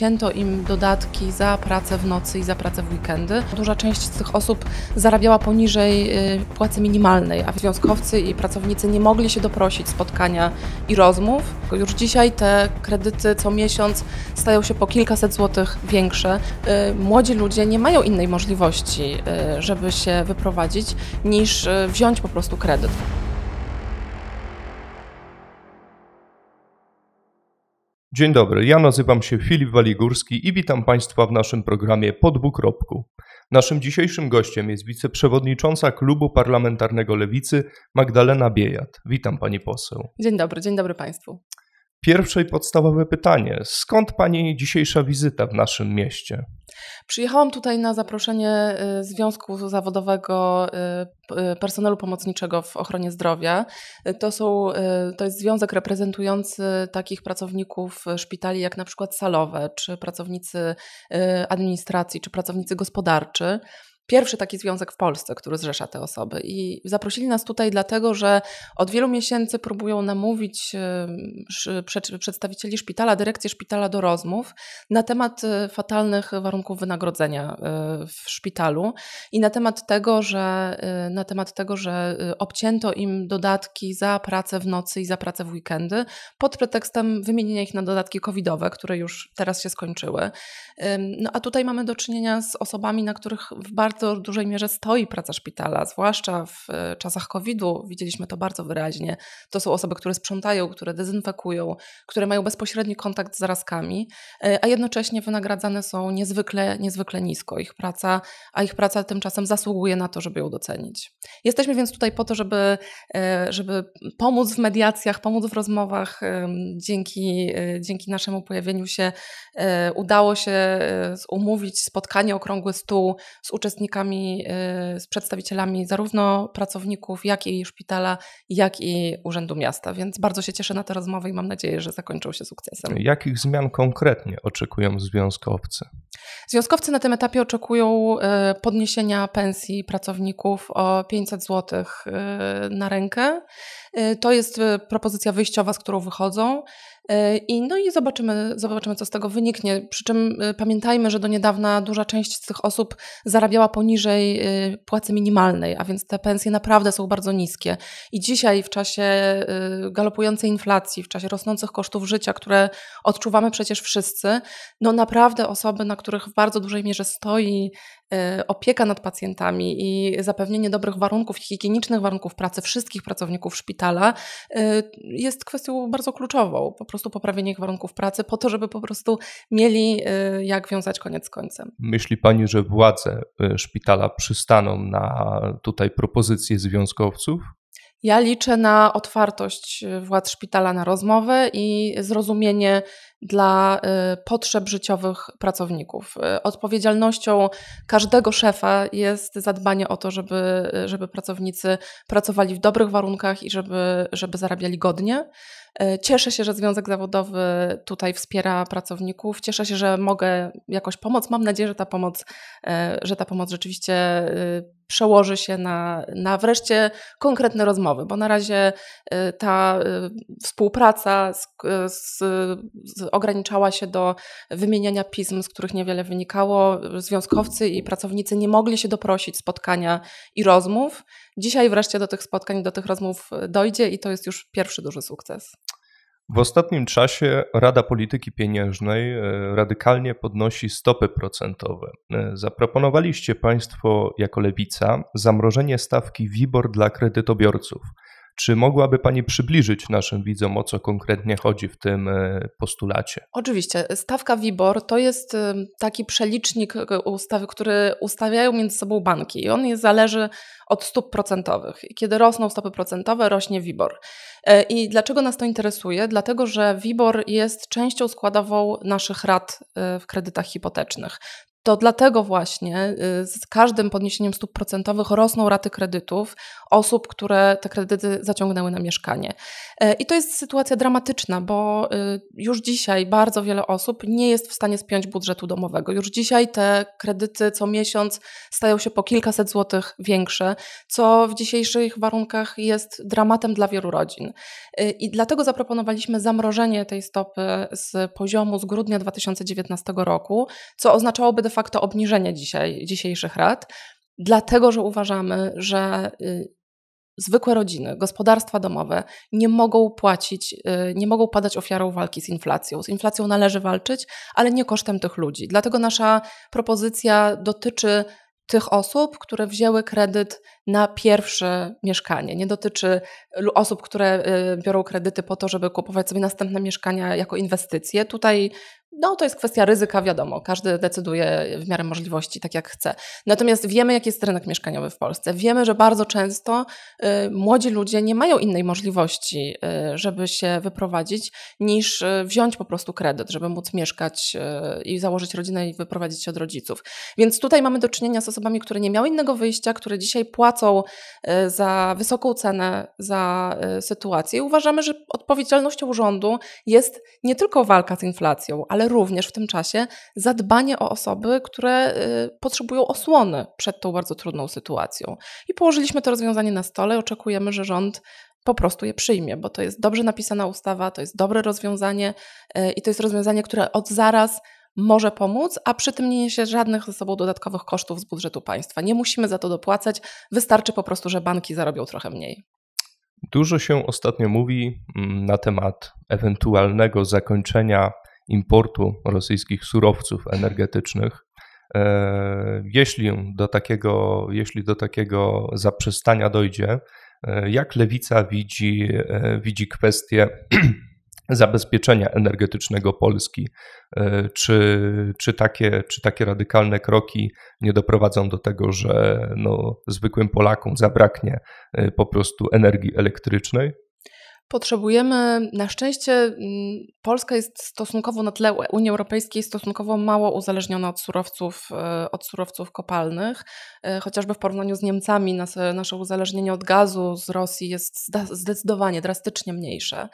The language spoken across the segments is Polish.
Cięto im dodatki za pracę w nocy i za pracę w weekendy. Duża część z tych osób zarabiała poniżej y, płacy minimalnej, a związkowcy i pracownicy nie mogli się doprosić spotkania i rozmów. Już dzisiaj te kredyty co miesiąc stają się po kilkaset złotych większe. Y, młodzi ludzie nie mają innej możliwości, y, żeby się wyprowadzić, niż wziąć po prostu kredyt. Dzień dobry, ja nazywam się Filip Waligórski i witam Państwa w naszym programie Po Naszym dzisiejszym gościem jest wiceprzewodnicząca Klubu Parlamentarnego Lewicy Magdalena Biejat. Witam Pani Poseł. Dzień dobry, dzień dobry Państwu. Pierwsze i podstawowe pytanie: skąd Pani dzisiejsza wizyta w naszym mieście? Przyjechałam tutaj na zaproszenie y, Związku Zawodowego y, y, Personelu Pomocniczego w Ochronie Zdrowia. To, są, to jest związek reprezentujący takich pracowników szpitali jak na przykład salowe, czy pracownicy administracji, czy pracownicy gospodarczy pierwszy taki związek w Polsce, który zrzesza te osoby. I zaprosili nas tutaj dlatego, że od wielu miesięcy próbują namówić przedstawicieli szpitala, dyrekcję szpitala do rozmów na temat e, fatalnych warunków wynagrodzenia e, w szpitalu i na temat tego, że, e, na temat tego, że obcięto im dodatki za pracę w nocy i za pracę w weekendy pod pretekstem wymienienia ich na dodatki covidowe, które już teraz się skończyły. No a tutaj mamy do czynienia z osobami, na których w bardzo w dużej mierze stoi praca szpitala, zwłaszcza w e, czasach COVID-u. Widzieliśmy to bardzo wyraźnie. To są osoby, które sprzątają, które dezynfekują, które mają bezpośredni kontakt z zarazkami, e, a jednocześnie wynagradzane są niezwykle, niezwykle nisko ich praca, a ich praca tymczasem zasługuje na to, żeby ją docenić. Jesteśmy więc tutaj po to, żeby, e, żeby pomóc w mediacjach, pomóc w rozmowach. Dzięki, dzięki naszemu pojawieniu się udało się umówić spotkanie okrągły stół z uczestnikami uczestnikami, y, z przedstawicielami zarówno pracowników, jak i szpitala, jak i Urzędu Miasta. Więc bardzo się cieszę na te rozmowy i mam nadzieję, że zakończą się sukcesem. Jakich zmian konkretnie oczekują związkowcy? Związkowcy na tym etapie oczekują y, podniesienia pensji pracowników o 500 zł y, na rękę. To jest propozycja wyjściowa, z którą wychodzą. E, I, no i zobaczymy, zobaczymy, co z tego wyniknie. Przy czym e, pamiętajmy, że do niedawna duża część z tych osób zarabiała poniżej e, płacy minimalnej, a więc te pensje naprawdę są bardzo niskie. I dzisiaj, w czasie galopującej inflacji, w czasie rosnących kosztów życia, które odczuwamy przecież wszyscy, no naprawdę osoby, na których w bardzo dużej mierze stoi Y, opieka nad pacjentami i zapewnienie dobrych warunków, higienicznych warunków pracy wszystkich pracowników szpitala y, jest kwestią bardzo kluczową. Po prostu poprawienie ich warunków pracy po to, żeby po prostu mieli y, jak wiązać koniec z końcem. Myśli Pani, że władze szpitala przystaną na tutaj propozycje związkowców? Ja liczę na otwartość władz szpitala na rozmowę i zrozumienie dla y, potrzeb życiowych pracowników. Y, odpowiedzialnością każdego szefa jest zadbanie o to, żeby, y, żeby pracownicy pracowali w dobrych warunkach i żeby, żeby zarabiali godnie. Cieszę się, że Związek Zawodowy tutaj wspiera pracowników. Cieszę się, że mogę jakoś pomóc. Mam nadzieję, że ta pomoc, że ta pomoc rzeczywiście przełoży się na, na wreszcie konkretne rozmowy, bo na razie ta współpraca z, z, z ograniczała się do wymieniania pism, z których niewiele wynikało. Związkowcy i pracownicy nie mogli się doprosić spotkania i rozmów. Dzisiaj wreszcie do tych spotkań, do tych rozmów e, dojdzie i to jest już pierwszy duży sukces. W ostatnim czasie Rada Polityki Pieniężnej e, radykalnie podnosi stopy procentowe. E, zaproponowaliście Państwo jako lewica zamrożenie stawki WIBOR dla kredytobiorców. Czy mogłaby Pani przybliżyć naszym widzom, o co konkretnie chodzi w tym e, postulacie? Oczywiście. Stawka WIBOR to jest taki przelicznik, e, ustawy, który ustawiają między sobą banki i on jest, zależy od stóp procentowych. Kiedy rosną stopy procentowe, rośnie WIBOR. E, I dlaczego nas to interesuje? Dlatego, że WIBOR jest częścią składową naszych rat w kredytach hipotecznych. To dlatego właśnie z każdym podniesieniem stóp procentowych rosną raty kredytów, osób, które te kredyty zaciągnęły na mieszkanie. E, I to jest sytuacja dramatyczna, bo y, już dzisiaj bardzo wiele osób nie jest w stanie spiąć budżetu domowego. Już dzisiaj te kredyty co miesiąc stają się po kilkaset złotych większe, co w dzisiejszych warunkach jest dramatem dla wielu rodzin. E, I dlatego zaproponowaliśmy zamrożenie tej stopy z poziomu z grudnia 2019 roku, co oznaczałoby de facto obniżenie dzisiaj, dzisiejszych rat dlatego że uważamy, że y, zwykłe rodziny, gospodarstwa domowe nie mogą płacić, y, nie mogą padać ofiarą walki z inflacją. Z inflacją należy walczyć, ale nie kosztem tych ludzi. Dlatego nasza propozycja dotyczy tych osób, które wzięły kredyt na pierwsze mieszkanie. Nie dotyczy osób, które y, biorą kredyty po to, żeby kupować sobie następne mieszkania jako inwestycje. Tutaj no, to jest kwestia ryzyka, wiadomo, każdy decyduje w miarę możliwości, tak jak chce. Natomiast wiemy, jaki jest rynek mieszkaniowy w Polsce. Wiemy, że bardzo często y, młodzi ludzie nie mają innej możliwości, y, żeby się wyprowadzić, niż y, wziąć po prostu kredyt, żeby móc mieszkać y, i założyć rodzinę i wyprowadzić się od rodziców. Więc tutaj mamy do czynienia z osobami, które nie miały innego wyjścia, które dzisiaj płacą y, za wysoką cenę za sytuację. I uważamy, że odpowiedzialnością rządu jest nie tylko walka z inflacją, ale również w tym czasie zadbanie o osoby, które y, potrzebują osłony przed tą bardzo trudną sytuacją. I położyliśmy to rozwiązanie na stole, oczekujemy, że rząd po prostu je przyjmie, bo to jest dobrze napisana ustawa, to jest dobre rozwiązanie y, i to jest rozwiązanie, które od zaraz może pomóc, a przy tym nie niesie żadnych ze sobą dodatkowych kosztów z budżetu państwa. Nie musimy za to dopłacać, wystarczy po prostu, że banki zarobią trochę mniej. Dużo się ostatnio mówi mm, na temat ewentualnego zakończenia importu rosyjskich surowców energetycznych. E, jeśli do takiego, jeśli do takiego zaprzestania dojdzie, e, jak lewica widzi, e, widzi kwestię zabezpieczenia energetycznego Polski? Czy, czy, takie, czy takie radykalne kroki nie doprowadzą do tego, że no, zwykłym Polakom zabraknie po prostu energii elektrycznej? Potrzebujemy, na szczęście mm, Polska jest stosunkowo na tle Unii Europejskiej stosunkowo mało uzależniona od surowców, e, od surowców kopalnych. E, chociażby w porównaniu z Niemcami nasze, nasze uzależnienie od gazu z Rosji jest zdecydowanie, drastycznie mniejsze.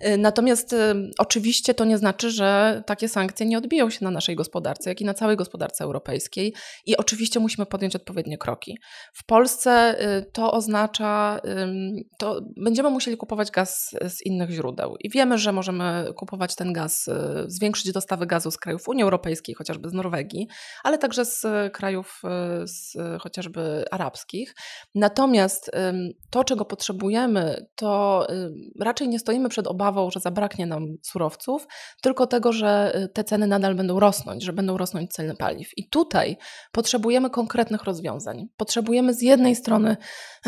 E, natomiast oczywiście to nie znaczy, że takie sankcje nie odbiją się na naszej gospodarce, jak i na całej gospodarce europejskiej i oczywiście musimy podjąć odpowiednie kroki. W Polsce to oznacza, to będziemy musieli kupować gaz gaz z innych źródeł. I wiemy, że możemy kupować ten gaz, y, zwiększyć dostawy gazu z krajów Unii Europejskiej, chociażby z Norwegii, ale także z krajów y, z chociażby arabskich. Natomiast to, czego potrzebujemy, to raczej nie stoimy przed obawą, że zabraknie nam surowców, tylko tego, że y, te ceny nadal będą rosnąć, że będą rosnąć ceny paliw. I tutaj potrzebujemy konkretnych rozwiązań. Potrzebujemy z jednej strony,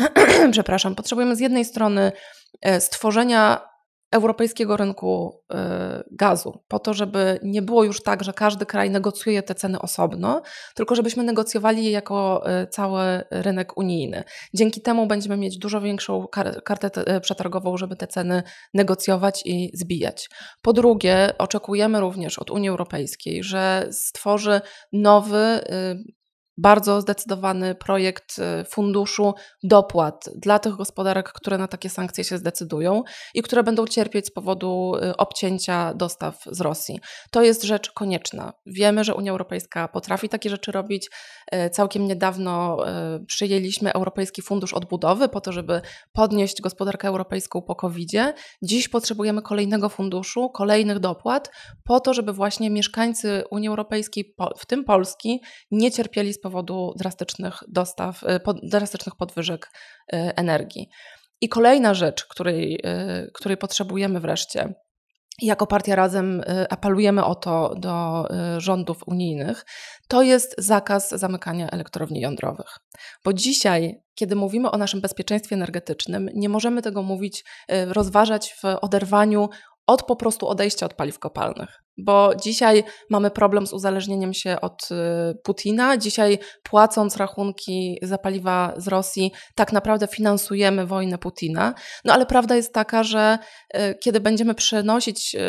przepraszam, potrzebujemy z jednej strony E, stworzenia europejskiego rynku e, gazu, po to, żeby nie było już tak, że każdy kraj negocjuje te ceny osobno, tylko żebyśmy negocjowali je jako e, cały rynek unijny. Dzięki temu będziemy mieć dużo większą kartę przetargową, żeby te ceny negocjować i zbijać. Po drugie, oczekujemy również od Unii Europejskiej, że stworzy nowy bardzo zdecydowany projekt y, funduszu dopłat dla tych gospodarek, które na takie sankcje się zdecydują i które będą cierpieć z powodu y, obcięcia dostaw z Rosji. To jest rzecz konieczna. Wiemy, że Unia Europejska potrafi takie rzeczy robić. Y, całkiem niedawno przyjęliśmy Europejski Fundusz Odbudowy po to, żeby podnieść gospodarkę europejską po covid -zie. Dziś potrzebujemy kolejnego funduszu, kolejnych dopłat po to, żeby właśnie mieszkańcy Unii Europejskiej, w tym Polski, nie cierpieli z powodu drastycznych dostaw, y, drastycznych podwyżek y, energii. I kolejna rzecz, której, y, której potrzebujemy wreszcie, jako partia razem apelujemy o to do rządów unijnych, to jest zakaz zamykania elektrowni jądrowych. Bo dzisiaj, kiedy mówimy o naszym bezpieczeństwie energetycznym, nie możemy tego mówić, rozważać w oderwaniu od po prostu odejścia od paliw kopalnych. Bo dzisiaj mamy problem z uzależnieniem się od y, Putina. Dzisiaj płacąc rachunki za paliwa z Rosji, tak naprawdę finansujemy wojnę Putina. No ale prawda jest taka, że y, kiedy będziemy przenosić y,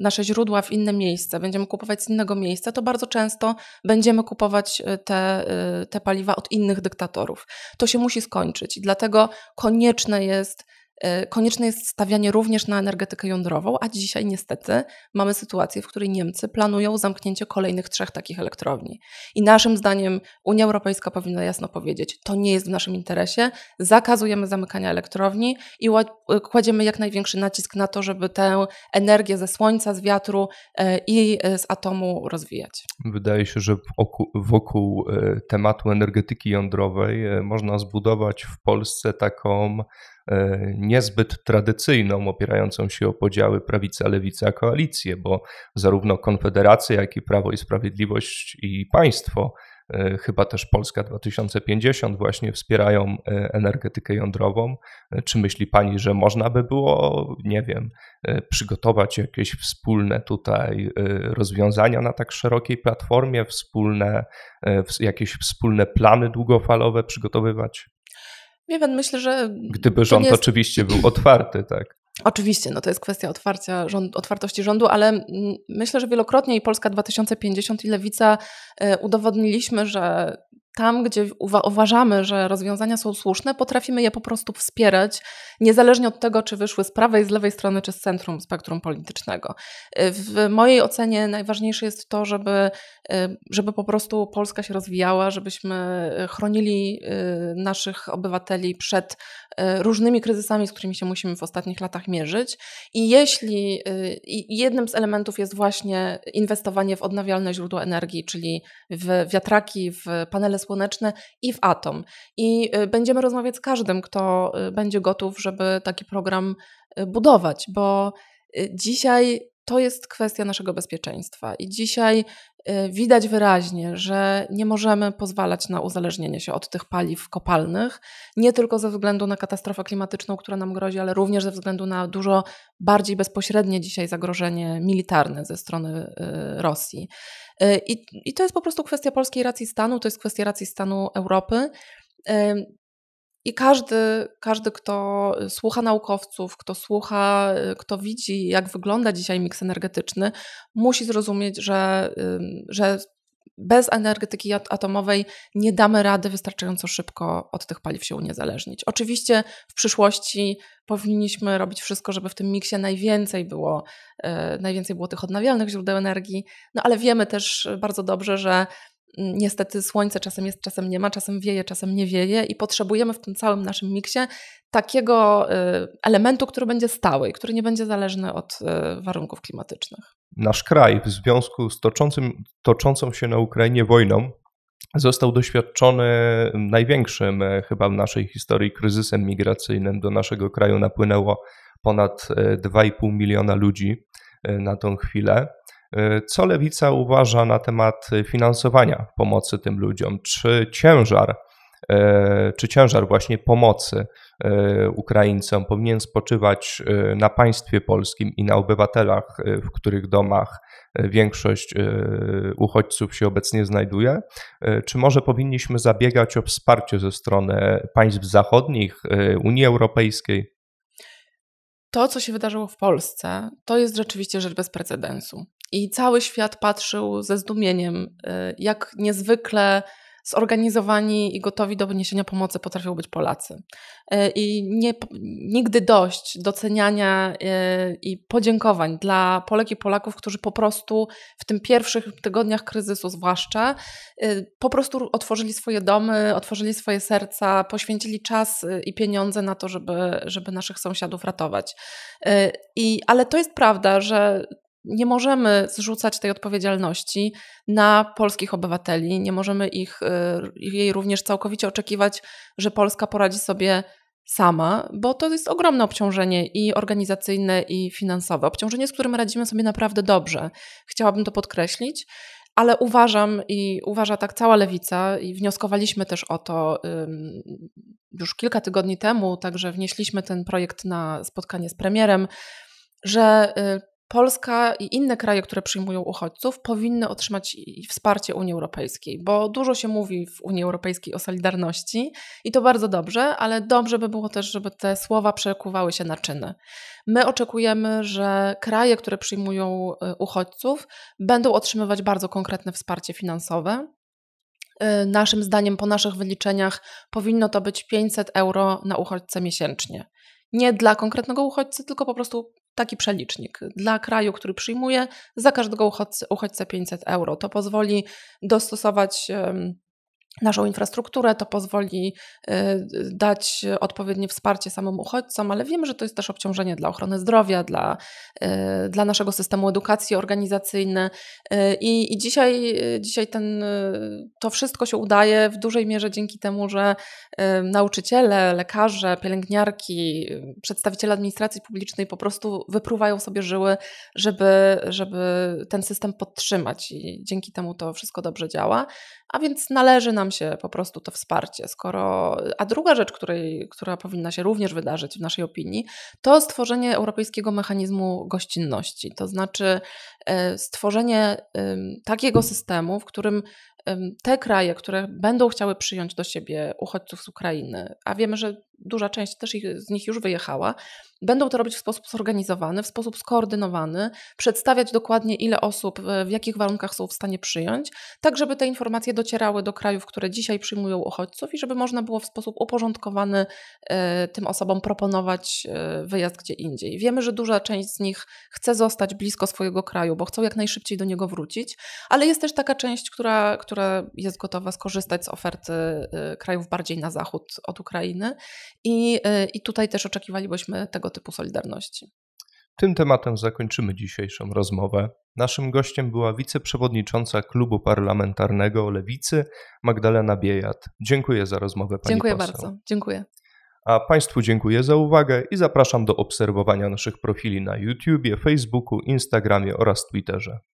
nasze źródła w inne miejsce, będziemy kupować z innego miejsca, to bardzo często będziemy kupować te, te paliwa od innych dyktatorów. To się musi skończyć. Dlatego konieczne jest E, konieczne jest stawianie również na energetykę jądrową, a dzisiaj niestety mamy sytuację, w której Niemcy planują zamknięcie kolejnych trzech takich elektrowni. I naszym zdaniem Unia Europejska powinna jasno powiedzieć, to nie jest w naszym interesie, zakazujemy zamykania elektrowni i e, kładziemy jak największy nacisk na to, żeby tę energię ze słońca, z wiatru e, i z atomu rozwijać. Wydaje się, że wokół tematu energetyki jądrowej można zbudować w Polsce taką E, niezbyt tradycyjną, opierającą się o podziały prawica-lewica koalicję, bo zarówno Konfederacja, jak i Prawo i Sprawiedliwość i państwo, e, chyba też Polska 2050 właśnie wspierają e, energetykę jądrową. Czy myśli pani, że można by było, nie wiem, przygotować jakieś wspólne tutaj rozwiązania na tak szerokiej platformie, wspólne, jakieś wspólne plany długofalowe przygotowywać? Nie wiem, myślę, że. Gdyby rząd jest... oczywiście był otwarty, tak. Oczywiście, no to jest kwestia otwarcia, rząd, otwartości rządu, ale myślę, że wielokrotnie i Polska 2050 i Lewica e, udowodniliśmy, że tam, gdzie uważamy, że rozwiązania są słuszne, potrafimy je po prostu wspierać, niezależnie od tego, czy wyszły z prawej, z lewej strony, czy z centrum spektrum politycznego. Y, w mojej ocenie najważniejsze jest to, żeby, y, żeby po prostu Polska się rozwijała, żebyśmy y, chronili naszych obywateli przed różnymi kryzysami, z którymi się musimy w ostatnich latach mierzyć. I jeśli jednym z elementów jest właśnie inwestowanie w odnawialne źródła energii, czyli w wiatraki, w panele słoneczne i w Atom. I y, będziemy rozmawiać z każdym, kto y, będzie gotów, żeby taki program y, budować, bo dzisiaj to jest kwestia naszego bezpieczeństwa. I dzisiaj widać wyraźnie, że nie możemy pozwalać na uzależnienie się od tych paliw kopalnych, nie tylko ze względu na katastrofę klimatyczną, która nam grozi, ale również ze względu na dużo bardziej bezpośrednie dzisiaj zagrożenie militarne ze strony Rosji. Y, I, I to jest po prostu kwestia polskiej racji stanu, to jest kwestia racji stanu Europy. I każdy, każdy, kto słucha naukowców, kto słucha, y, kto widzi, jak wygląda dzisiaj miks energetyczny, musi zrozumieć, że, że bez energetyki atomowej nie damy rady wystarczająco szybko od tych paliw się uniezależnić. Oczywiście w przyszłości powinniśmy robić wszystko, żeby w tym miksie najwięcej było, e, najwięcej było tych odnawialnych źródeł energii, no ale wiemy też bardzo dobrze, że niestety słońce czasem jest, czasem nie ma, czasem wieje, czasem nie wieje i potrzebujemy w tym całym naszym miksie takiego y, elementu, który będzie stały i który nie będzie zależny od y, warunków klimatycznych. Nasz kraj w związku z toczącym, toczącą się na Ukrainie wojną został doświadczony największym e, chyba w naszej historii kryzysem migracyjnym. Do naszego kraju napłynęło ponad 2,5 e, miliona ludzi e, na tą chwilę. Co lewica uważa na temat finansowania pomocy tym ludziom? Czy ciężar, e, czy ciężar właśnie pomocy e, Ukraińcom powinien spoczywać e, na państwie polskim i na obywatelach, w których domach większość uchodźców się obecnie znajduje? Czy może powinniśmy zabiegać o wsparcie ze strony państw zachodnich, Unii Europejskiej? To, co się wydarzyło w Polsce, to jest rzeczywiście rzecz bez precedensu. I cały świat patrzył ze zdumieniem, y, jak niezwykle zorganizowani i gotowi do wyniesienia pomocy potrafią być Polacy. Y, I nie, nigdy dość doceniania y, i podziękowań dla Polek i Polaków, którzy po prostu w tym pierwszych tygodniach kryzysu, zwłaszcza, po prostu otworzyli swoje domy, otworzyli swoje serca, poświęcili czas i pieniądze na to, żeby, żeby naszych sąsiadów ratować. I, ale to jest prawda, że nie możemy zrzucać tej odpowiedzialności na polskich obywateli, nie możemy ich, y, jej również całkowicie oczekiwać, że Polska poradzi sobie sama, bo to jest ogromne obciążenie i organizacyjne, i finansowe. Obciążenie, z którym radzimy sobie naprawdę dobrze. Chciałabym to podkreślić, ale uważam i uważa tak cała lewica, i wnioskowaliśmy też o to już kilka tygodni temu, także wnieśliśmy ten projekt na spotkanie z premierem, że y, Polska i inne kraje, które przyjmują uchodźców, powinny otrzymać wsparcie Unii Europejskiej, bo dużo się mówi w Unii Europejskiej o solidarności i to bardzo dobrze, ale dobrze by było też, żeby te słowa przekuwały się na czyny. My oczekujemy, że kraje, które przyjmują y, uchodźców, będą otrzymywać bardzo konkretne wsparcie finansowe, y, Naszym zdaniem, po naszych wyliczeniach, powinno to być 500 euro na uchodźcę miesięcznie. Nie dla konkretnego uchodźcy, tylko po prostu taki przelicznik dla kraju, który przyjmuje za każdego uchodźcę, 500 euro. To pozwoli dostosować naszą infrastrukturę, to pozwoli y, dać odpowiednie wsparcie samym uchodźcom, ale wiemy, że to jest też obciążenie dla ochrony zdrowia, dla, y, dla naszego systemu edukacji organizacyjnej y, i, i dzisiaj, dzisiaj ten, to wszystko się udaje w dużej mierze dzięki temu, że nauczyciele, lekarze, pielęgniarki, przedstawiciele administracji publicznej po prostu wypruwają sobie żyły, żeby, żeby ten system podtrzymać i dzięki temu to wszystko dobrze działa, a więc należy nam nam się po prostu to wsparcie. Skoro, a druga rzecz, której, która powinna się również wydarzyć w naszej opinii, to stworzenie europejskiego mechanizmu gościnności, to znaczy e, stworzenie takiego systemu, w którym te kraje, które będą chciały przyjąć do siebie uchodźców z Ukrainy, a wiemy, że duża część też ich, z nich już wyjechała, będą to robić w sposób zorganizowany, w sposób skoordynowany, przedstawiać dokładnie ile osób, e, w jakich warunkach są w stanie przyjąć, tak żeby te informacje docierały do krajów, które dzisiaj przyjmują uchodźców i żeby można było w sposób uporządkowany e, tym osobom proponować e, wyjazd gdzie indziej. Wiemy, że duża część z nich chce zostać blisko swojego kraju, bo chcą jak najszybciej do niego wrócić, ale jest też taka część, która, która jest gotowa skorzystać z oferty krajów bardziej na zachód od Ukrainy i, y, I tutaj też oczekiwalibyśmy tego typu solidarności. Tym tematem zakończymy dzisiejszą rozmowę. Naszym gościem była wiceprzewodnicząca klubu parlamentarnego Lewicy Magdalena Biejat. Dziękuję za rozmowę pani Dziękuję poseł. bardzo. Dziękuję. A państwu dziękuję za uwagę i zapraszam do obserwowania naszych profili na YouTubie, Facebooku, Instagramie oraz Twitterze.